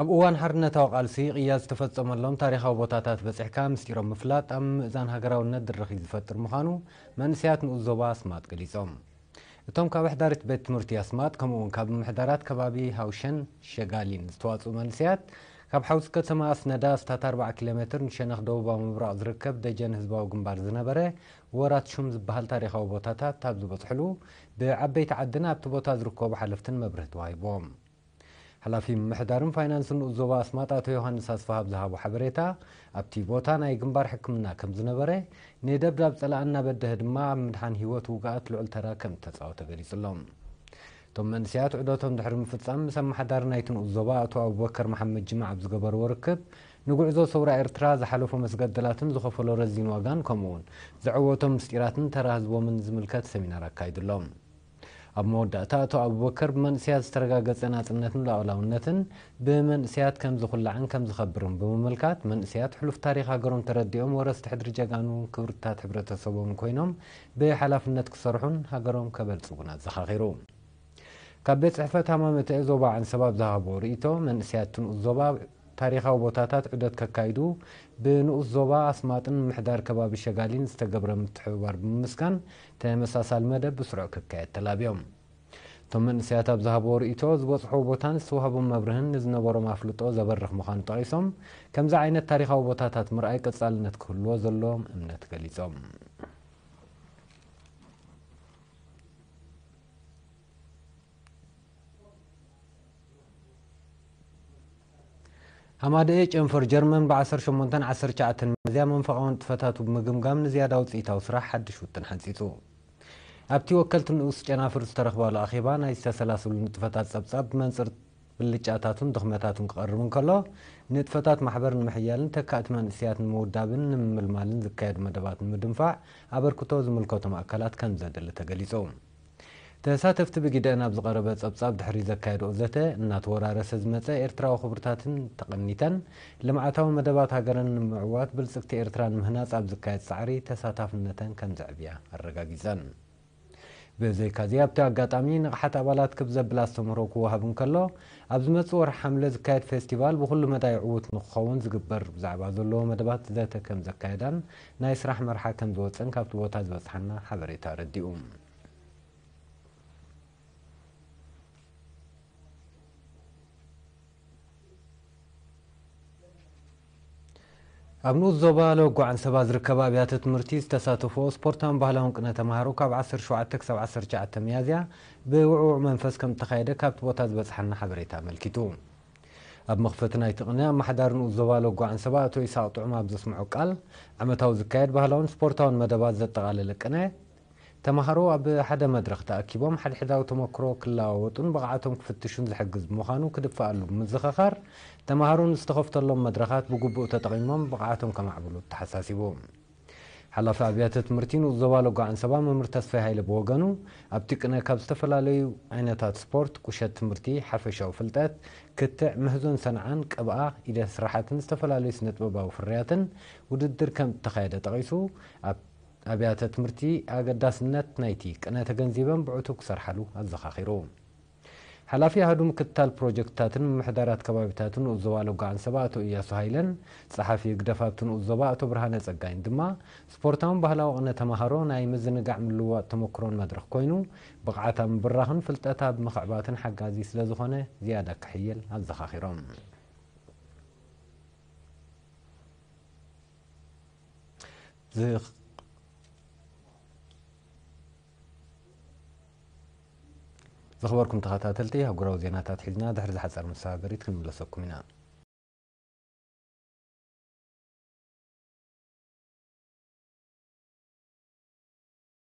أب أوان توقع توقال سي قياس تفتص أمرلون تاريخ أو بوتاتات بس إحكام سيرو مفلات أم زان هاقراو ند الرخيز فتر مخانو من سيات نؤذوبا أسمات قليزوم إتوم كاب إحدارت بيت مرتي أسمات كمون كاب محدارات كبابي هاوشن شغالين ستوات من سيات كاب حوز كتما أسنا دا ستات أربع كيلومتر نشنخ دوبا مبرع ذركب دجان هزباو قنبار زنبرة ورات شمز بهال تاريخ أو بوتاتات تابزو بطحلو بعبي تعدنا بتبوتا ذركو بحلفتن مبرت واي بوم ሓላፊ ምምሕዳርን ፋይናንስን ዞባ ኣስማጥ ኣቶ ዮሃንስ ኣስፋሃብ ዝሃቦ ሓበሬታ ኣብቲ ቦታ ናይ ግንባር ሕክምና ከም ዝነበረ ንደብዳብ ፀላእ እናበድሀ ድማ ኣብ ምድሓን ሂወት ውጋኣት ልዑል ተራ ከም ዝተፃወተ ገሊጹ ኣሎም እቶም መንስያት ዕዶቶም ድሕሪ ምፍፃም ምስ ኣመሓዳሪ ናይቲ ንኡ ዞባ ኣቶ ኣቡበከር መሓመድ ጅማዕ ኣብ ዝገበርዎ ርክብ ንጉዕዞ ሰውራ ኤርትራ ዝሓለፎ መስገደላትን ዝኸፈሎ ረዚን ዋጋን ከምኡውን ዘዕወቶም ምስጢራትን ተራ ህዝቦምን ዝምልከት ሰሚናር ኣካይድሎም ኣብ መወዳእታ ኣቶ ኣብበከር ብመንእስያት ዝተረጋገፀ ናፅነትን ላዕላውነትን ብመንእስያት ከም ዝኹላዕን ከም ዝኸብርን ብምምልካት መንእስያት ሕሉፍ ታሪክ ሃገሮም ተረዲኦም ወረስቲ ሕድሪ ጀጋኑ ክብርታት ሕብረተሰቦም ኮይኖም ብሓላፍነት ክሰርሑን ሃገሮም ከበልፅጉን ኣዘኻኺሩ ካብ ቤት ፅሕፈት ሃማመተ ዞባ ዓንሰባ ብዝሃቦ ርእቶ መንእስያት ትንኡ ዞባ ታሪኻዊ ቦታታት ዑደት ከካይዱ ብንኡስ ዞባ ኣስማጥን ምሕዳር ከባቢ ሸጋሊን ዝተገብረ ምትሕብባር ብምምስጋን ተመሳሳሊ መደብ ብስሩዕ ክካየድ ተላብዮም እቶም መንእስያት ኣብ ዝሃቦ ርእቶ ዝበፅሑ ቦታን ዝተዋህቦም መብርህን ንዝነበሮም ኣፍልጦ ዘበርኽ ምዃኑ ጠቒሶም ከምዚ ዓይነት ታሪኻዊ ቦታታት ምርኣይ ቀፃልነት ክህልዎ ዘሎም እምነት ገሊፆም ሃማደየ ጨንፈር ጀርመን ብ1819 መዝያ መንፈዖን ጥፈታቱ ብምግምጋም ንዝያዳ ውፅኢታዊ ስራሕ ሓድሽ ውጥን ሓንፂፁ ኣብቲ ወከልቲ ንኡስ ጨናፍር ዝተረኽባሉ ኣኼባ ናይ ዝተሰላሰሉ ንጥፈታት ፀብጻብ ብመንፅር ብልጫታቱን ድኽመታቱን ክቐርብ እንከሎ ንጥፈታት ማሕበር ንምሕያልን ተካእቲ መንእስያት ንምውዳብን ንምምልማልን ዝካየዱ መደባት ንምድንፋዕ ኣበርክቶ ዝምልከቶም ኣካላት ከም ዘድሊ ተገሊጹ ተሳተፍቲ ብግደአን ኣብ ዝቐረበ ፀብጻብ ድሕሪ ዘካየድኦ ዘተ እናተወራረሰ ዝመፀ ኤርትራዊ ክቡርታትን ተቐኒተን ልምዓታዊ መደባት ሃገረን ንምዕዋት ብልፅግቲ ኤርትራ ንምህናፅ ኣብ ዝካየድ ፃዕሪ ተሳታፍነተን ከም ዘዕብያ ኣረጋጊፀን ብዘይካ እዚ ኣብቲ ኣጋጣሚ ንቕሓት ኣባላት ክብ ዘብላ ኣስተምህሮ ክወሃብ እንከሎ ኣብ ዝመፅእ ወርሒ ሓምለ ዝካየድ ፌስቲቫል ብኩሉ መዳይ ዕዉት ንክኸውን ዝግበር ብዛዕባ ዘለዎ መደባት ዘተ ከም ዘካየዳን ናይ ስራሕ መርሓ ከም ዝወፅን ካብቲ ቦታ ዝበፅሓና ሓበሬታ ረዲኡ ኣብ ንኡስ ዞባ ለጓዓን ሰባ ዝርከባ ኣብያተ ትምህርቲ ዝተሳተፎ ስፖርታን ባህላውን ቅነ ተምሃሮ ካብ 17 ክሳብ 19 መያዝያ ብውዕውዕ መንፈስ ከም ዝተኻየደ ካብቲ ቦታ ዝበፅሐና ሓበሬታ ኣመልኪቱ ኣብ መኽፈቲ ናይቲ ቕነ ኣመሓዳሪ ንኡስ ዞባ ለጓዓን ሰባ ኣቶ ይስቅ ጥዑማ ኣብ ዘስምዑ ቃል ዓመታዊ ዝካየድ ባህላውን ስፖርታውን መደባት ዘጠቓለለ ቅነ ተምሃሮ ኣብ ሓደ መድረኽ ተኣኪቦም ሓድሕዳዊ ተመክሮ ክለዋወጡን ብቕዓቶም ክፍትሹን ዝሕግዝ ብምዃኑ ክድፋኣሉ ምዝኽኻር ተምሃሮ ንዝተኸፍተሎም መድረኻት ብግቡእ ተጠቒሞም ብቕዓቶም ከማዕብሉ ተሓሳሲቡ ሓላፊ ኣብያተ ትምህርቲ ንኡ ዞባ ለጓዓን ሰባ መምህር ተስፋይ ሃይለ ብወገኑ ኣብቲ ቅነ ካብ ዝተፈላለዩ ዓይነታት ስፖርት ቁሸት ትምህርቲ ሓፈሻዊ ፍልጠት ክትዕ ምህዞን ሰንዓን ቅብኣ ኢደ ስራሓትን ዝተፈላለዩ ስነ ጥበባዊ ፍርያትን ውድድር ከም እተኻየደ ጠቒሱ ኣብያተ ትምህርቲ ኣገዳስነት ናይቲ ቅነ ተገንዚበን ብዕቱ ክሰርሓሉ ኣዘኻኺሩ ሓላፊ ሃዱ ምክትታል ፕሮጀክትታትን ምምሕዳራት ከባቢታትን ንእዞባ ለጓዓን ሰባ ኣቶ እያሱ ሃይለን ፀሓፊ ግደፋብቲ ንእዞባ ኣቶ ብርሃነ ፀጋይን ድማ ስፖርታውን ባህላዊ ቅነ ተምሃሮ ናይ ምዝንጋዕ ምልዋጥ ተመክሮን መድረኽ ኮይኑ ብቕዓታ ምብራኽን ፍልጠታ ብምኽዕባትን ሓጋዚ ስለ ዝኾነ ዝያዳ ክሕየል ኣዘኻኺሮም ዝኽ زخبركم تخاتاتلتي هاقراو زيناتات حزنا دحر زحات سار مستابريت كن ملسوكم